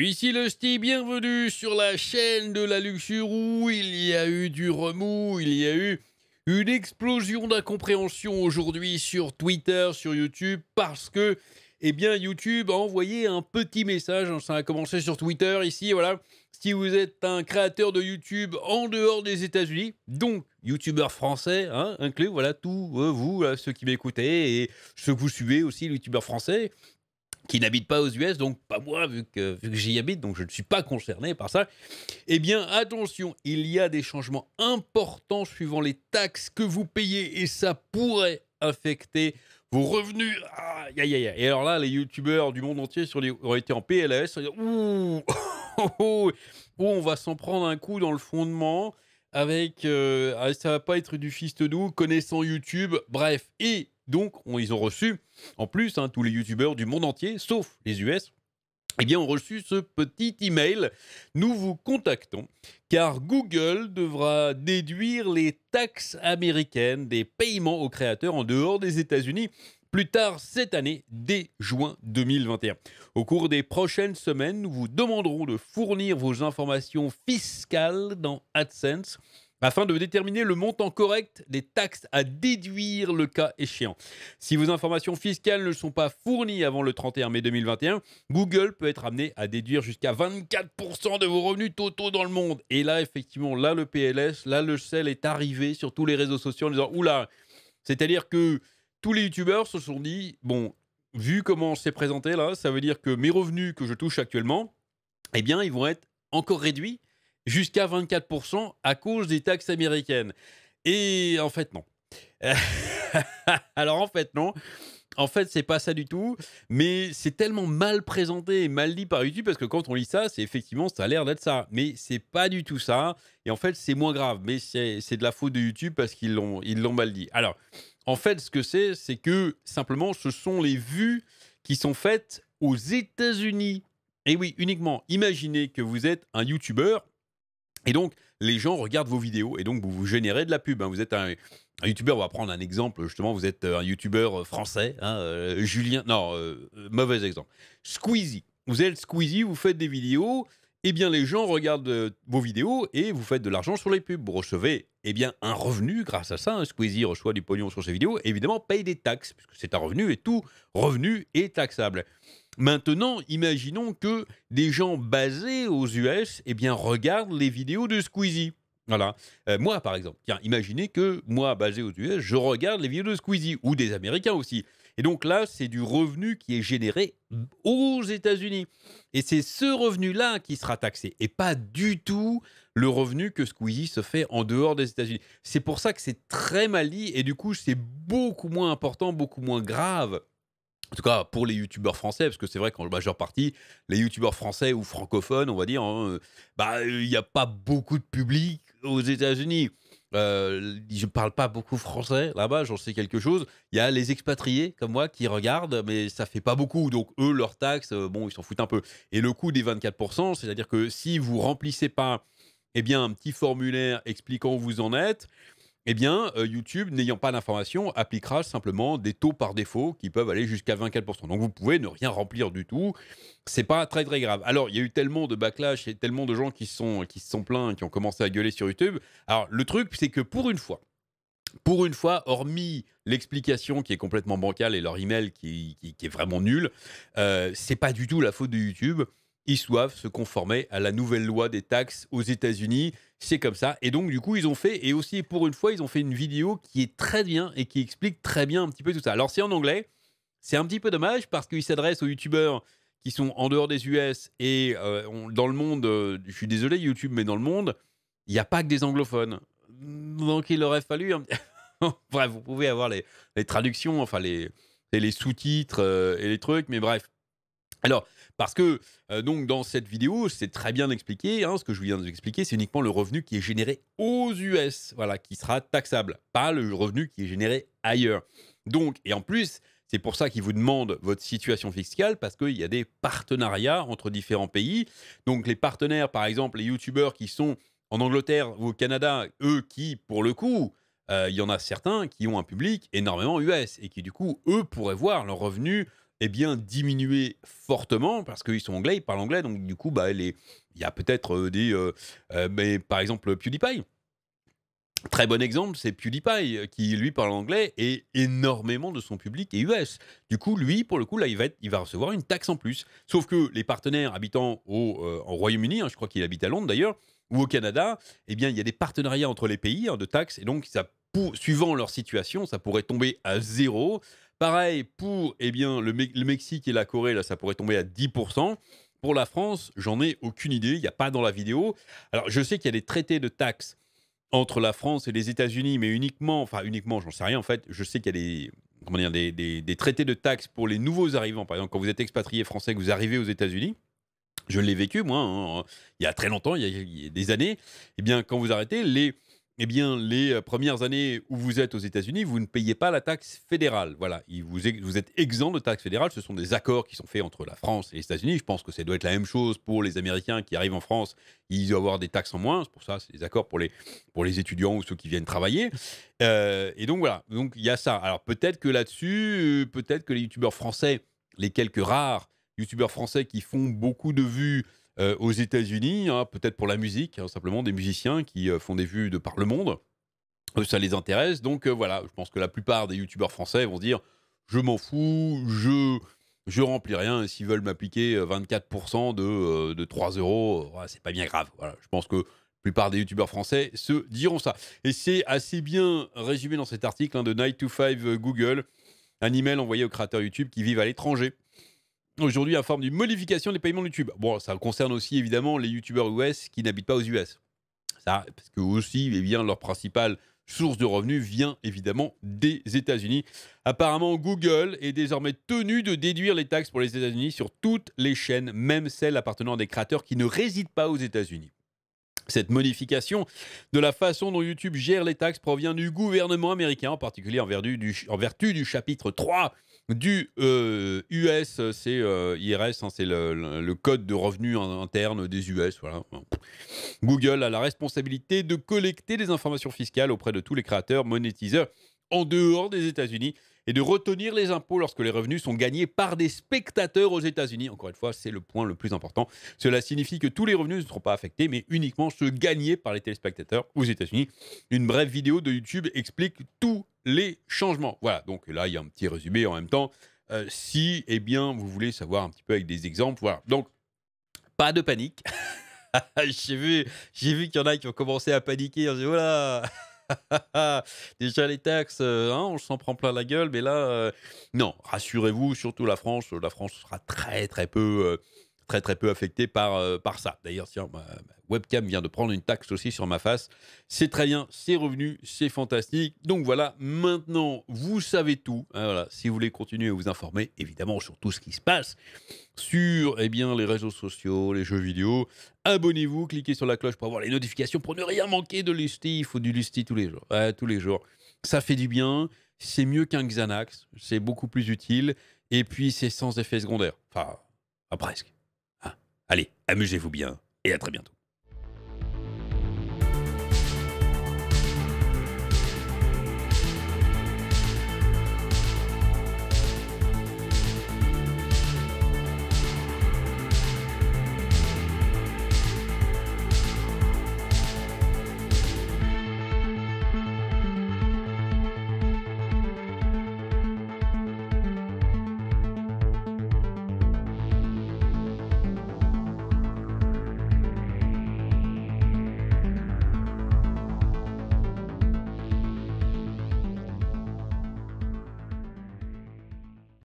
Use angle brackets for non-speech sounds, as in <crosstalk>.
ici le bienvenue sur la chaîne de la luxure où il y a eu du remous, il y a eu une explosion d'incompréhension aujourd'hui sur Twitter, sur YouTube, parce que, eh bien, YouTube a envoyé un petit message, hein, ça a commencé sur Twitter ici, voilà, si vous êtes un créateur de YouTube en dehors des États-Unis, donc youtubeur français, hein, inclus, voilà, tout euh, vous, ceux qui m'écoutez et ceux que vous suivez aussi, youtubeur français, qui n'habite pas aux US, donc pas moi, vu que, vu que j'y habite, donc je ne suis pas concerné par ça. Eh bien, attention, il y a des changements importants suivant les taxes que vous payez et ça pourrait affecter vos revenus. Aïe, aïe, aïe. Et alors là, les youtubeurs du monde entier sur les... auraient été en PLS. Ouh, <laughs> oh, oh, oh, on va s'en prendre un coup dans le fondement avec euh, ah, ça va pas être du fist doux, connaissant YouTube, bref. Et donc, ils ont reçu, en plus, hein, tous les youtubeurs du monde entier, sauf les US, eh bien, ont reçu ce petit email. Nous vous contactons car Google devra déduire les taxes américaines des paiements aux créateurs en dehors des États-Unis plus tard cette année, dès juin 2021. Au cours des prochaines semaines, nous vous demanderons de fournir vos informations fiscales dans AdSense afin de déterminer le montant correct des taxes à déduire le cas échéant. Si vos informations fiscales ne sont pas fournies avant le 31 mai 2021, Google peut être amené à déduire jusqu'à 24% de vos revenus totaux dans le monde. Et là, effectivement, là, le PLS, là, le sel est arrivé sur tous les réseaux sociaux en disant Oula C'est-à-dire que tous les youtubeurs se sont dit Bon, vu comment c'est présenté là, ça veut dire que mes revenus que je touche actuellement, eh bien, ils vont être encore réduits jusqu'à 24% à cause des taxes américaines. Et en fait, non. <laughs> Alors en fait, non. En fait, c'est pas ça du tout, mais c'est tellement mal présenté et mal dit par YouTube parce que quand on lit ça, c'est effectivement ça a l'air d'être ça, mais c'est pas du tout ça. Et en fait, c'est moins grave, mais c'est de la faute de YouTube parce qu'ils l'ont ils l'ont mal dit. Alors, en fait, ce que c'est, c'est que simplement, ce sont les vues qui sont faites aux États-Unis. Et oui, uniquement. Imaginez que vous êtes un YouTuber et donc, les gens regardent vos vidéos et donc vous, vous générez de la pub. Hein. Vous êtes un, youtubeur, on va prendre un exemple, justement, vous êtes euh, un youtubeur euh, français, hein, euh, Julien, non, mauvais exemple. Squeezie. Vous êtes Squeezie, vous faites des vidéos, et eh bien les gens regardent vos vidéos et vous faites de l'argent sur les pubs. Vous recevez et eh bien, un revenu grâce à ça. Hein. Squeezie reçoit du pognon sur ses vidéos, évidemment paye des taxes, puisque c'est un revenu et tout revenu est taxable. Maintenant, imaginons que des gens basés aux US eh bien, regardent les vidéos de Squeezie. Voilà. Euh, moi, par exemple, tiens, imaginez que moi, basé aux US, je regarde les vidéos de Squeezie, ou des Américains aussi. Et donc là, c'est du revenu qui est généré aux États-Unis. Et c'est ce revenu-là qui sera taxé, et pas du tout le revenu que Squeezie se fait en dehors des États-Unis. C'est pour ça que c'est très mal dit, et du coup, c'est beaucoup moins important, beaucoup moins grave en tout cas, pour les youtubeurs français, parce que c'est vrai qu'en majeure partie, les youtubeurs français ou francophones, on va dire, hein, euh, bah, il y n'y a pas beaucoup de public aux États-Unis. Euh, je ne parle pas beaucoup français là-bas, j'en sais quelque chose. Il y a les expatriés comme moi qui regardent, mais ça ne fait pas beaucoup. Donc eux, leurs taxes, euh, bon, ils s'en foutent un peu. Et le coût des 24%, c'est-à-dire que si vous remplissez pas, eh bien, un petit formulaire expliquant où vous en êtes, eh bien, euh, YouTube, n'ayant pas d'information, appliquera simplement des taux par défaut qui peuvent aller jusqu'à 24%. Donc, vous pouvez ne rien remplir du tout. C'est pas très, très grave. Alors, il y a eu tellement de backlash et tellement de gens qui se sont, qui sont plaints, qui ont commencé à gueuler sur YouTube. Alors, le truc, c'est que pour une fois, pour une fois, hormis l'explication qui est complètement bancale et leur email qui, est vraiment nul, euh, c'est pas du tout la faute de YouTube. Ils doivent se conformer à la nouvelle loi des taxes aux États-Unis c'est comme ça. Et donc, du coup, ils ont fait, et aussi pour une fois, ils ont fait une vidéo qui est très bien et qui explique très bien un petit peu tout ça. Alors, c'est en anglais, c'est un petit peu dommage parce qu'ils s'adressent aux youtubeurs qui sont en dehors des US et euh, dans le monde, euh, je suis désolé YouTube, mais dans le monde, il n'y a pas que des anglophones. Donc, il aurait fallu. <laughs> bref, vous pouvez avoir les, traductions, enfin les, les sous-titres euh, et les trucs, mais bref, alors, parce que euh, donc dans cette vidéo, c'est très bien expliqué, hein, ce que je viens de vous expliquer, c'est uniquement le revenu qui est généré aux US, voilà, qui sera taxable, pas le revenu qui est généré ailleurs. Donc, et en plus, c'est pour ça qu'ils vous demandent votre situation fiscale, parce qu'il y a des partenariats entre différents pays. Donc les partenaires, par exemple, les youtubeurs qui sont en Angleterre ou au Canada, eux qui, pour le coup, euh, il y en a certains qui ont un public énormément US et qui, du coup, eux pourraient voir leurs revenu eh bien, diminuer fortement parce qu'ils sont anglais, ils parlent anglais, donc du coup, bah, il y a peut-être euh, des, euh, euh, mais par exemple, PewDiePie. Très bon exemple, c'est PewDiePie qui lui parle anglais et énormément de son public est US. Du coup, lui, pour le coup, là, il va, être, il va recevoir une taxe en plus. Sauf que les partenaires habitant au en Royaume-Uni, hein, je crois qu'il habite à Londres d'ailleurs, ou au Canada, eh bien, il y a des partenariats entre les pays hein, de taxes et donc ça suivant leur situation, ça pourrait tomber à zéro Pareil pour eh bien, le, Mexique et la Corée, là, ça pourrait tomber à 10%. Pour la France, j'en ai aucune idée, il n'y a pas dans la vidéo. Alors, je sais qu'il y a des traités de taxes entre la France et les États-Unis, mais uniquement, enfin uniquement, j'en sais rien en fait, je sais qu'il y a des, comment dire, des, des, traités de taxes pour les nouveaux arrivants. Par exemple, quand vous êtes expatrié français, que vous arrivez aux États-Unis, je l'ai vécu moi, hein, il y a très longtemps, il y a, des années, et eh bien quand vous arrêtez, les eh bien, les euh, premières années où vous êtes aux États-Unis, vous ne payez pas la taxe fédérale. Voilà, vous, êtes exempt de taxe fédérale. Ce sont des accords qui sont faits entre la France et les États-Unis. Je pense que ça doit être la même chose pour les Américains qui arrivent en France. Ils doivent avoir des taxes en moins. C'est pour ça, c'est des accords pour les, pour les étudiants ou ceux qui viennent travailler. Euh, et donc voilà, donc il y a ça. Alors peut-être que là-dessus, euh, peut-être que les youtubeurs français, les quelques rares youtubeurs français qui font beaucoup de vues euh, aux États-Unis, hein, peut-être pour la musique, hein, simplement des musiciens qui euh, font des vues de par le monde. Euh, ça les intéresse. Donc voilà, je pense que la plupart des youtubeurs français vont dire je m'en fous, je, je remplis rien. S'ils veulent m'appliquer 24% de, de 3 euros, c'est pas bien grave. Voilà, je pense que la plupart des youtubeurs français se diront ça. Et c'est assez bien résumé dans cet article hein, de Night to five Google, un email envoyé aux créateurs YouTube qui vivent à l'étranger aujourd'hui forme d'une modification des paiements de YouTube. Bon, ça concerne aussi évidemment les YouTubeurs US qui n'habitent pas aux US. Ça, parce que aussi, eh bien, leur principale source de revenus vient évidemment des États-Unis. Apparemment, Google est désormais tenu de déduire les taxes pour les États-Unis sur toutes les chaînes, même celles appartenant à des créateurs qui ne résident pas aux États-Unis. Cette modification de la façon dont YouTube gère les taxes provient du gouvernement américain, en particulier en vertu du, chapitre 3 du US, euh, c'est euh, hein, le, code de revenus interne des US. Google a la responsabilité de collecter des informations fiscales auprès de tous les créateurs, monétiseurs en dehors des États-Unis et de retenir les impôts lorsque les revenus sont gagnés par des spectateurs aux États-Unis. Encore une fois, c'est le point le plus important. Cela signifie que tous les revenus ne seront pas affectés, mais uniquement ceux gagnés par les téléspectateurs aux États-Unis. Une brève vidéo de YouTube explique tous les changements. Voilà, donc là, il y a un petit résumé en même temps. Euh, si, eh bien, vous voulez savoir un petit peu avec des exemples, voilà. Donc, pas de panique. <laughs> j'ai vu, vu qu'il y en a qui ont commencé à paniquer. voilà. <laughs> Déjà les taxes, euh, hein, on s'en prend plein la gueule, mais là, euh, non, rassurez-vous, surtout la France, euh, la France sera très très peu très très peu affecté par, euh, par ça. D'ailleurs, tiens, ma, webcam vient de prendre une taxe aussi sur ma face. C'est très bien, c'est revenu, c'est fantastique. Donc voilà, maintenant vous savez tout. Hein, voilà, si vous voulez continuer à vous informer, évidemment, sur tout ce qui se passe sur eh bien, les réseaux sociaux, les jeux vidéo, abonnez-vous, cliquez sur la cloche pour avoir les notifications, pour ne rien manquer de Lusty. Il faut du Lusty tous les jours. tous les jours. Ça fait du bien, c'est mieux qu'un Xanax, c'est beaucoup plus utile, et puis c'est sans effet secondaire. Enfin, presque. Allez, amusez-vous bien et à très bientôt.